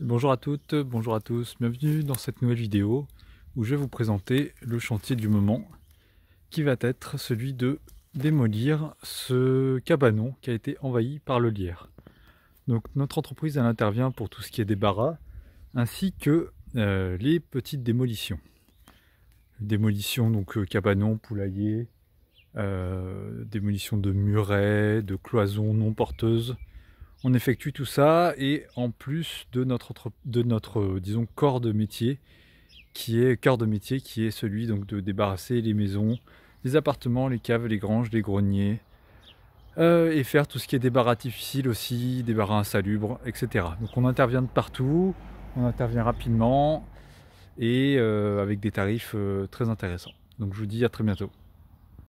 Bonjour à toutes, bonjour à tous, bienvenue dans cette nouvelle vidéo où je vais vous présenter le chantier du moment qui va être celui de démolir ce cabanon qui a été envahi par le lierre. Donc notre entreprise elle intervient pour tout ce qui est débarras ainsi que euh, les petites démolitions. Démolition donc euh, cabanon, poulailler, euh, démolition de murets, de cloisons non porteuses, on effectue tout ça et en plus de notre, de notre euh, disons, corps de métier, qui est corps de métier qui est celui donc de débarrasser les maisons, les appartements, les caves, les granges, les greniers, euh, et faire tout ce qui est débarras difficile aussi, débarras insalubres, etc. Donc on intervient de partout, on intervient rapidement et euh, avec des tarifs très intéressants. Donc je vous dis à très bientôt.